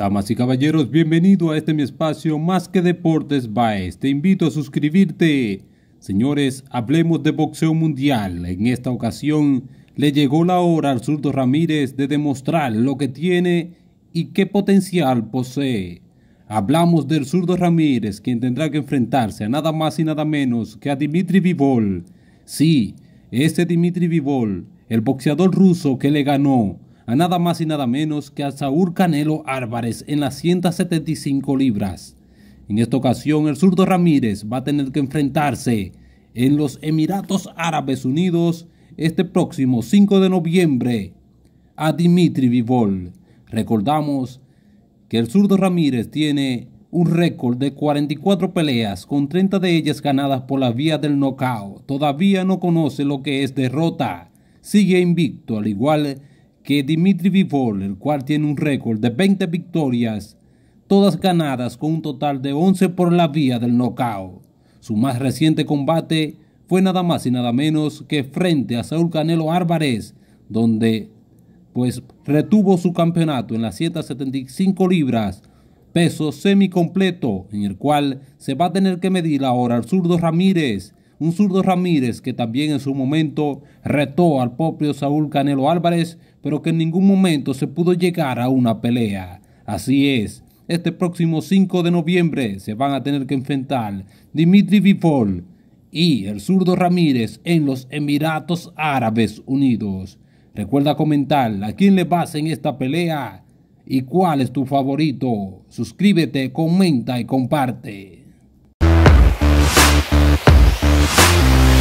Damas y caballeros, bienvenido a este mi espacio Más que Deportes Baez. Te invito a suscribirte. Señores, hablemos de boxeo mundial. En esta ocasión le llegó la hora al zurdo Ramírez de demostrar lo que tiene y qué potencial posee. Hablamos del zurdo Ramírez, quien tendrá que enfrentarse a nada más y nada menos que a Dimitri Vivol. Sí, ese Dimitri Vivol, el boxeador ruso que le ganó a nada más y nada menos que a Saúl Canelo Álvarez en las 175 libras. En esta ocasión, el zurdo Ramírez va a tener que enfrentarse en los Emiratos Árabes Unidos este próximo 5 de noviembre a Dimitri Vivol. Recordamos que el zurdo Ramírez tiene un récord de 44 peleas, con 30 de ellas ganadas por la vía del knockout. Todavía no conoce lo que es derrota. Sigue invicto, al igual que que Dimitri Vivol, el cual tiene un récord de 20 victorias, todas ganadas con un total de 11 por la vía del nocao. Su más reciente combate fue nada más y nada menos que frente a Saúl Canelo Álvarez, donde pues retuvo su campeonato en las 175 libras, peso semicompleto, en el cual se va a tener que medir ahora al zurdo Ramírez, un zurdo Ramírez que también en su momento retó al propio Saúl Canelo Álvarez, pero que en ningún momento se pudo llegar a una pelea. Así es, este próximo 5 de noviembre se van a tener que enfrentar Dimitri Vivol y el zurdo Ramírez en los Emiratos Árabes Unidos. Recuerda comentar a quién le vas en esta pelea y cuál es tu favorito. Suscríbete, comenta y comparte. Thank you.